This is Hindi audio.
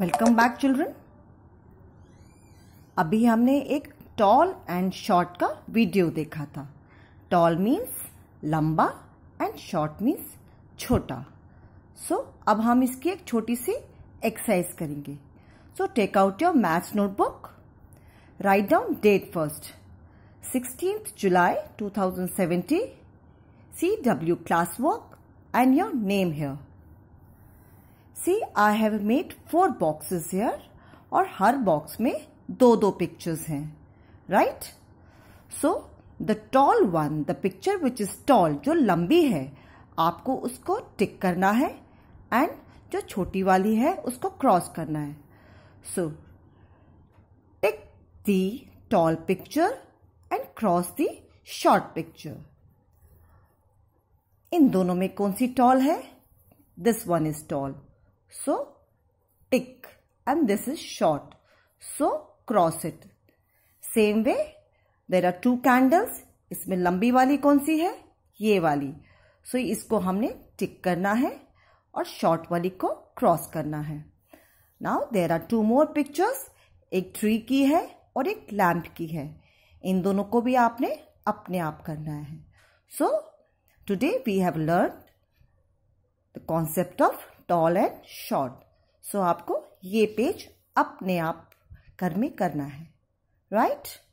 वेलकम बैक चिल्ड्रन अभी हमने एक टॉल एंड शॉर्ट का वीडियो देखा था टॉल मीन्स लंबा एंड शॉर्ट मीन्स छोटा सो so, अब हम इसकी एक छोटी सी एक्सरसाइज करेंगे so take out your maths notebook write down date first sixteen July 2070 C W class work and your name here see I have made four boxes here और हर बॉक्स में दो दो पिक्चर्स हैं right so the tall one the picture which is tall जो लंबी है आपको उसको टिक करना है एंड जो छोटी वाली है उसको क्रॉस करना है so tick the tall picture and cross the short picture इन दोनों में कौन सी टॉल है this one is tall So tick and this is short. So cross it. Same way there are two candles. इसमें लंबी वाली कौन सी है ये वाली सो so, इसको हमने टिक करना है और शॉर्ट वाली को क्रॉस करना है now there are two more pictures एक ट्री की है और एक लैम्प की है इन दोनों को भी आपने अपने आप करना है so today we have learn the concept of tall and short so आपको ये पेज अपने आप घर में करना है राइट right?